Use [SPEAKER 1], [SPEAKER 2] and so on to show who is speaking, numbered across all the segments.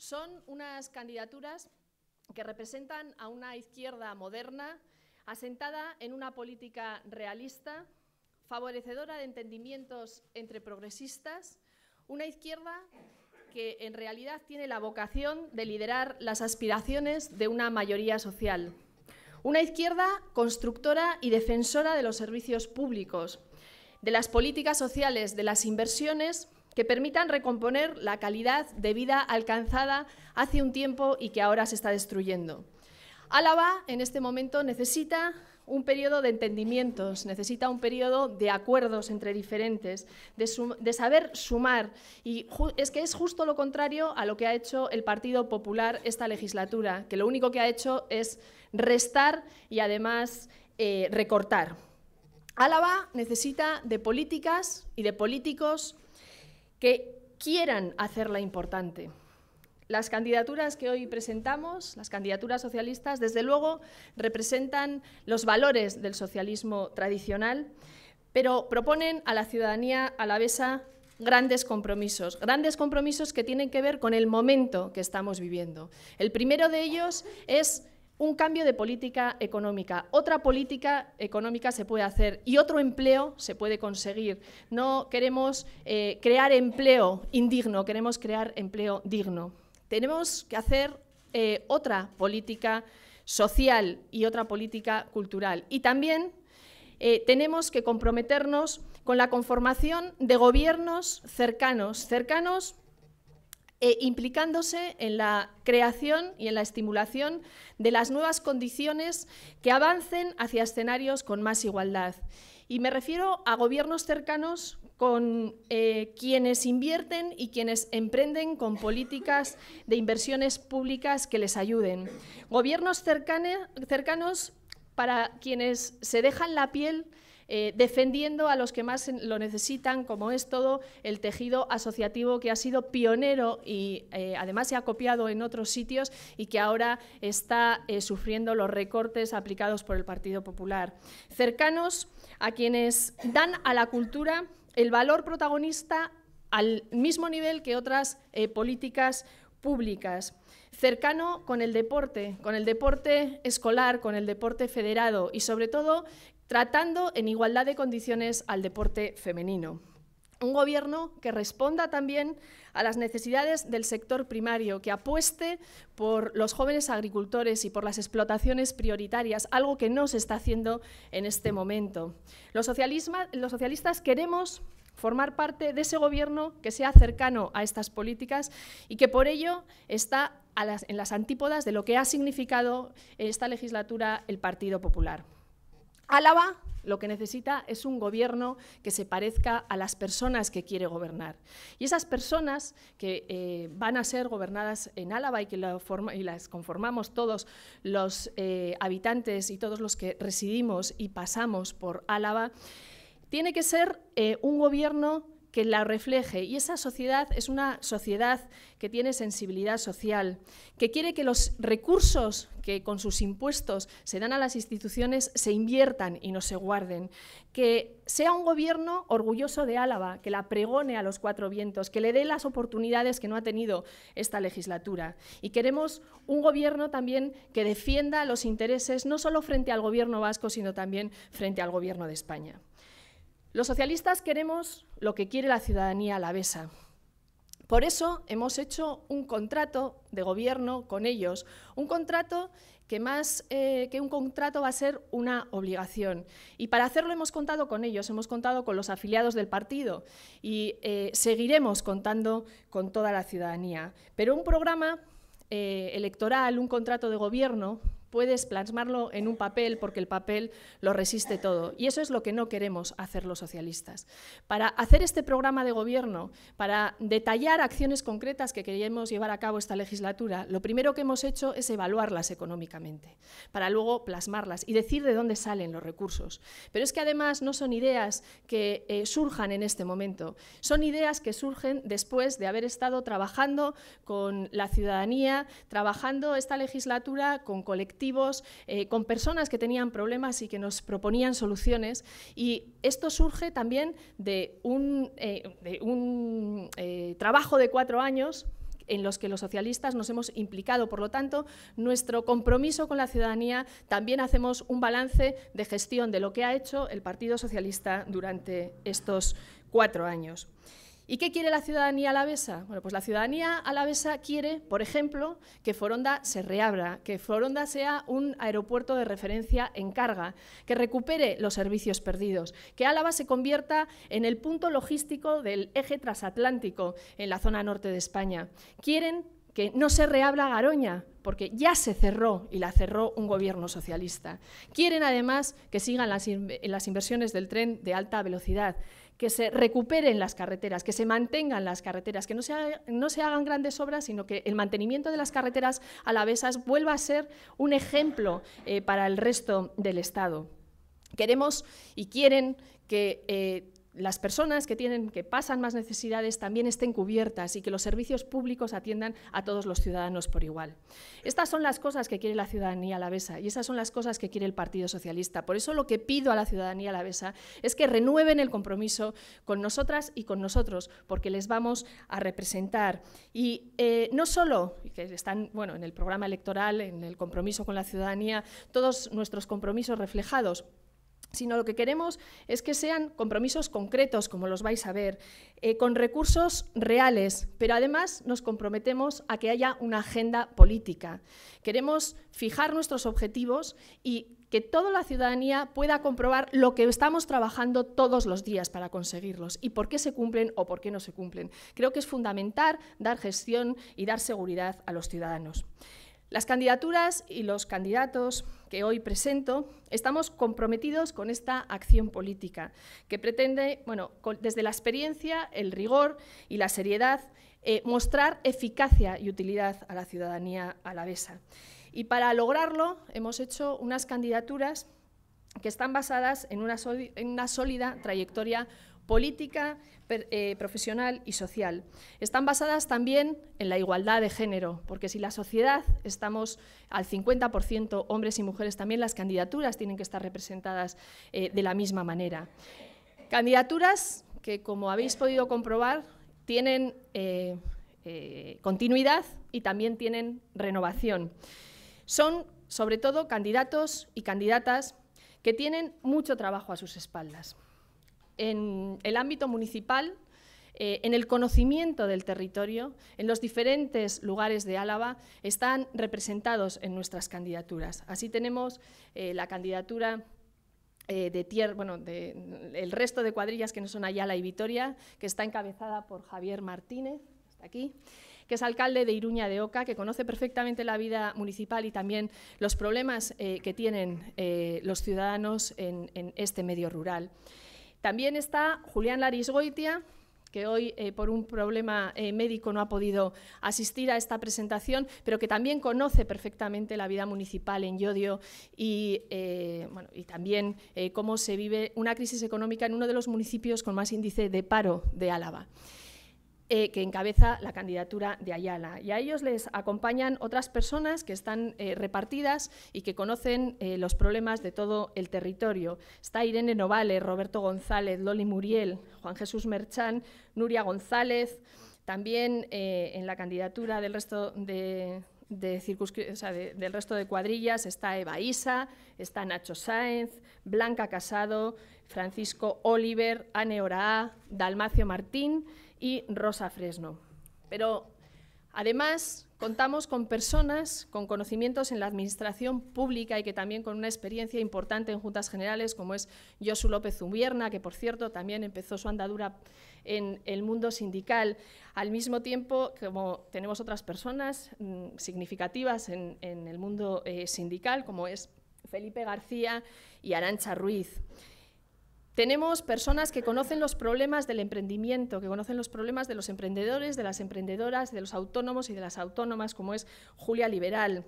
[SPEAKER 1] Son unas candidaturas que representan a una izquierda moderna asentada en una política realista, favorecedora de entendimientos entre progresistas, una izquierda que en realidad tiene la vocación de liderar las aspiraciones de una mayoría social. Una izquierda constructora y defensora de los servicios públicos, de las políticas sociales, de las inversiones que permitan recomponer la calidad de vida alcanzada hace un tiempo y que ahora se está destruyendo. Álava, en este momento, necesita un periodo de entendimientos, necesita un periodo de acuerdos entre diferentes, de, saber sumar. Y es que es justo lo contrario a lo que ha hecho el Partido Popular esta legislatura, que lo único que ha hecho es restar y además eh, recortar. Álava necesita de políticas y de políticos que quieran hacerla importante. Las candidaturas que hoy presentamos, las candidaturas socialistas, desde luego representan los valores del socialismo tradicional, pero proponen a la ciudadanía alavesa grandes compromisos, grandes compromisos que tienen que ver con el momento que estamos viviendo. El primero de ellos es un cambio de política económica. Otra política económica se puede hacer y otro empleo se puede conseguir. No queremos eh, crear empleo indigno, queremos crear empleo digno. Tenemos que hacer eh, otra política social y otra política cultural. Y también eh, tenemos que comprometernos con la conformación de gobiernos cercanos, cercanos eh, implicándose en la creación y en la estimulación de las nuevas condiciones que avancen hacia escenarios con más igualdad. Y me refiero a gobiernos cercanos con eh, quienes invierten y quienes emprenden con políticas de inversiones públicas que les ayuden. Gobiernos cercanos para quienes se dejan la piel eh, defendiendo a los que más lo necesitan, como es todo el tejido asociativo que ha sido pionero y eh, además se ha copiado en otros sitios y que ahora está eh, sufriendo los recortes aplicados por el Partido Popular. Cercanos a quienes dan a la cultura el valor protagonista al mismo nivel que otras políticas públicas cercano con el deporte, con el deporte escolar, con el deporte federado y sobre todo tratando en igualdad de condiciones al deporte femenino. Un gobierno que responda también a las necesidades del sector primario, que apueste por los jóvenes agricultores y por las explotaciones prioritarias, algo que no se está haciendo en este momento. Los, socialistas queremos formar parte de ese gobierno que sea cercano a estas políticas y que por ello está en las antípodas de lo que ha significado en esta legislatura el Partido Popular. Álava lo que necesita es un gobierno que se parezca a las personas que quiere gobernar. Y esas personas que eh, van a ser gobernadas en Álava y que las conformamos todos los eh, habitantes y todos los que residimos y pasamos por Álava, tiene que ser eh, un gobierno que la refleje. Y esa sociedad es una sociedad que tiene sensibilidad social, que quiere que los recursos que con sus impuestos se dan a las instituciones se inviertan y no se guarden, que sea un gobierno orgulloso de Álava, que la pregone a los cuatro vientos, que le dé las oportunidades que no ha tenido esta legislatura. Y queremos un gobierno también que defienda los intereses no solo frente al gobierno vasco, sino también frente al gobierno de España. Los socialistas queremos lo que quiere la ciudadanía alavesa. Por eso hemos hecho un contrato de gobierno con ellos, un contrato que más eh, que un contrato va a ser una obligación. Y para hacerlo hemos contado con ellos, hemos contado con los afiliados del partido y eh, seguiremos contando con toda la ciudadanía. Pero un programa eh, electoral, un contrato de gobierno, puedes plasmarlo en un papel porque el papel lo resiste todo. Y eso es lo que no queremos hacer los socialistas. Para hacer este programa de gobierno, para detallar acciones concretas que queríamos llevar a cabo esta legislatura, lo primero que hemos hecho es evaluarlas económicamente, para luego plasmarlas y decir de dónde salen los recursos. Pero es que además no son ideas que eh, surjan en este momento, son ideas que surgen después de haber estado trabajando con la ciudadanía, trabajando esta legislatura con colectivos eh, con personas que tenían problemas y que nos proponían soluciones. Y esto surge también de un, eh, de un eh, trabajo de cuatro años en los que los socialistas nos hemos implicado. Por lo tanto, nuestro compromiso con la ciudadanía también hacemos un balance de gestión de lo que ha hecho el Partido Socialista durante estos cuatro años. ¿Y qué quiere la ciudadanía alavesa? Bueno, pues la ciudadanía alavesa quiere, por ejemplo, que Foronda se reabra, que Foronda sea un aeropuerto de referencia en carga, que recupere los servicios perdidos, que Álava se convierta en el punto logístico del eje transatlántico en la zona norte de España. Quieren que no se reabra Garoña, porque ya se cerró y la cerró un gobierno socialista. Quieren además que sigan las, inversiones del tren de alta velocidad, que se recuperen las carreteras, que se mantengan las carreteras, que no se, no se hagan grandes obras, sino que el mantenimiento de las carreteras alavesas vuelva a ser un ejemplo eh, para el resto del Estado. Queremos y quieren que eh, las personas que, tienen, que pasan más necesidades también estén cubiertas y que los servicios públicos atiendan a todos los ciudadanos por igual. Estas son las cosas que quiere la ciudadanía alavesa y esas son las cosas que quiere el Partido Socialista. Por eso lo que pido a la ciudadanía alavesa es que renueven el compromiso con nosotras y con nosotros, porque les vamos a representar. Y eh, no solo, que están bueno, en el programa electoral, en el compromiso con la ciudadanía, todos nuestros compromisos reflejados, sino lo que queremos es que sean compromisos concretos, como los vais a ver, eh, con recursos reales, pero además nos comprometemos a que haya una agenda política. Queremos fijar nuestros objetivos y que toda la ciudadanía pueda comprobar lo que estamos trabajando todos los días para conseguirlos y por qué se cumplen o por qué no se cumplen. Creo que es fundamental dar gestión y dar seguridad a los ciudadanos. Las candidaturas y los candidatos que hoy presento estamos comprometidos con esta acción política que pretende, bueno, desde la experiencia, el rigor y la seriedad, eh, mostrar eficacia y utilidad a la ciudadanía alavesa. Y para lograrlo hemos hecho unas candidaturas que están basadas en una, en una sólida trayectoria política, eh, profesional y social. Están basadas también en la igualdad de género, porque si la sociedad estamos al 50% hombres y mujeres, también las candidaturas tienen que estar representadas eh, de la misma manera. Candidaturas que, como habéis podido comprobar, tienen eh, continuidad y también tienen renovación. Son, sobre todo, candidatos y candidatas que tienen mucho trabajo a sus espaldas en el ámbito municipal, eh, en el conocimiento del territorio, en los diferentes lugares de Álava, están representados en nuestras candidaturas. Así tenemos eh, la candidatura eh, de tier, bueno, el resto de cuadrillas que no son Ayala y Vitoria, que está encabezada por Javier Martínez, aquí, que es alcalde de Iruña de Oca, que conoce perfectamente la vida municipal y también los problemas que tienen los ciudadanos en este medio rural. También está Julián Larisgoitia, que hoy eh, por un problema eh, médico no ha podido asistir a esta presentación, pero que también conoce perfectamente la vida municipal en Yodio y, eh, y también cómo se vive una crisis económica en uno de los municipios con más índice de paro de Álava. Eh, que encabeza la candidatura de Ayala. Y a ellos les acompañan otras personas que están eh, repartidas y que conocen eh, los problemas de todo el territorio. Está Irene Novales, Roberto González, Loli Muriel, Juan Jesús Merchán, Nuria González. También en la candidatura del resto de, del resto de cuadrillas está Eva Isa, está Nacho Sáenz, Blanca Casado, Francisco Oliver, Ane Oraá, Dalmacio Martín y Rosa Fresno. Pero además contamos con personas con conocimientos en la administración pública y que también con una experiencia importante en juntas generales, como es Josu López Zumbierna, que por cierto también empezó su andadura en el mundo sindical. Al mismo tiempo, como tenemos otras personas mm, significativas en, el mundo eh, sindical, como es Felipe García y Arancha Ruiz. Tenemos personas que conocen los problemas del emprendimiento, que conocen los problemas de los emprendedores, de las emprendedoras, de los autónomos y de las autónomas, como es Julia Liberal.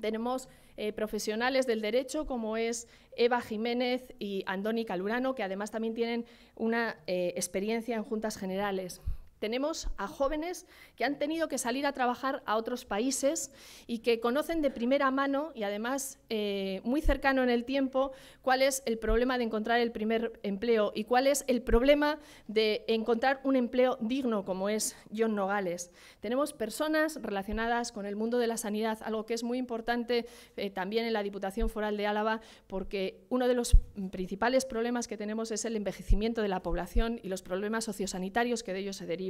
[SPEAKER 1] Tenemos eh, profesionales del derecho como es Eva Jiménez y Andoni Calurano, que además también tienen una eh, experiencia en juntas generales. Tenemos a jóvenes que han tenido que salir a trabajar a otros países y que conocen de primera mano y además eh, muy cercano en el tiempo cuál es el problema de encontrar el primer empleo y cuál es el problema de encontrar un empleo digno como es John Nogales. Tenemos personas relacionadas con el mundo de la sanidad, algo que es muy importante eh, también en la Diputación Foral de Álava porque uno de los principales problemas que tenemos es el envejecimiento de la población y los problemas sociosanitarios que de ellos se derivan.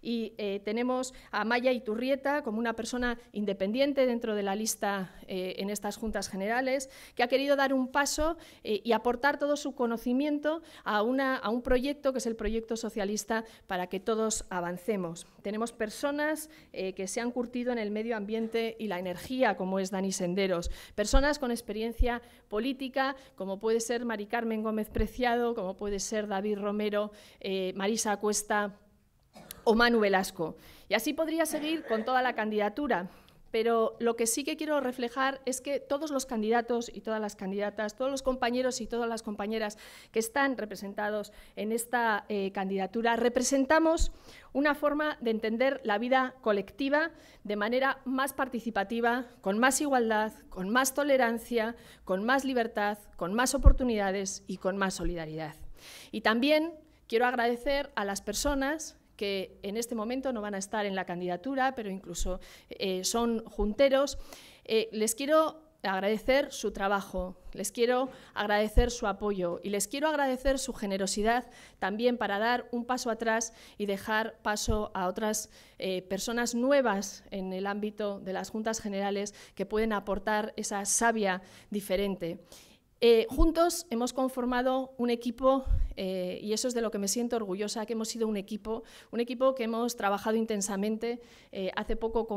[SPEAKER 1] Y eh, tenemos a Maya Iturrieta como una persona independiente dentro de la lista eh, en estas juntas generales, que ha querido dar un paso eh, y aportar todo su conocimiento a, a un proyecto que es el proyecto socialista para que todos avancemos. Tenemos personas que se han curtido en el medio ambiente y la energía, como es Dani Senderos, personas con experiencia política, como puede ser Mari Carmen Gómez Preciado, como puede ser David Romero, Marisa Cuesta o Manu Velasco. Y así podría seguir con toda la candidatura. Pero lo que sí que quiero reflejar es que todos los candidatos y todas las candidatas, todos los compañeros y todas las compañeras que están representados en esta eh, candidatura, representamos una forma de entender la vida colectiva de manera más participativa, con más igualdad, con más tolerancia, con más libertad, con más oportunidades y con más solidaridad. Y también quiero agradecer a las personas que en este momento no van a estar en la candidatura, pero incluso eh, son junteros. Eh, les quiero agradecer su trabajo, les quiero agradecer su apoyo y les quiero agradecer su generosidad también para dar un paso atrás y dejar paso a otras eh, personas nuevas en el ámbito de las juntas generales que pueden aportar esa savia diferente. Eh, juntos hemos conformado un equipo, eh, y eso es de lo que me siento orgullosa, que hemos sido un equipo, un equipo que hemos trabajado intensamente. Eh, hace poco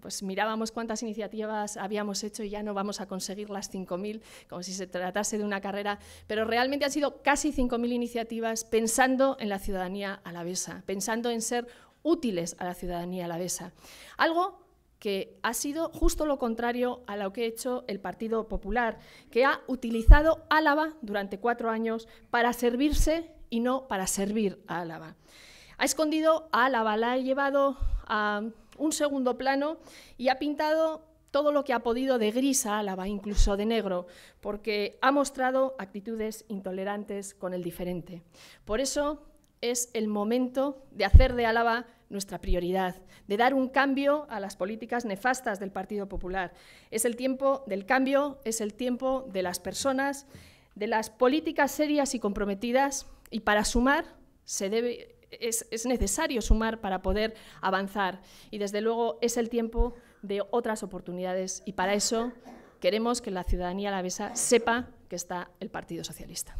[SPEAKER 1] pues mirábamos cuántas iniciativas habíamos hecho y ya no vamos a conseguir las 5.000, como si se tratase de una carrera, pero realmente han sido casi 5.000 iniciativas pensando en la ciudadanía alavesa, pensando en ser útiles a la ciudadanía alavesa. Algo que ha sido justo lo contrario a lo que ha hecho el Partido Popular, que ha utilizado Álava durante cuatro años para servirse y no para servir a Álava. Ha escondido a Álava, la ha llevado a un segundo plano y ha pintado todo lo que ha podido de gris a Álava, incluso de negro, porque ha mostrado actitudes intolerantes con el diferente. Por eso es el momento de hacer de Álava nuestra prioridad, de dar un cambio a las políticas nefastas del Partido Popular. Es el tiempo del cambio, es el tiempo de las personas, de las políticas serias y comprometidas, y para sumar se debe, es, necesario sumar para poder avanzar. Y desde luego es el tiempo de otras oportunidades, y para eso queremos que la ciudadanía alavesa sepa que está el Partido Socialista.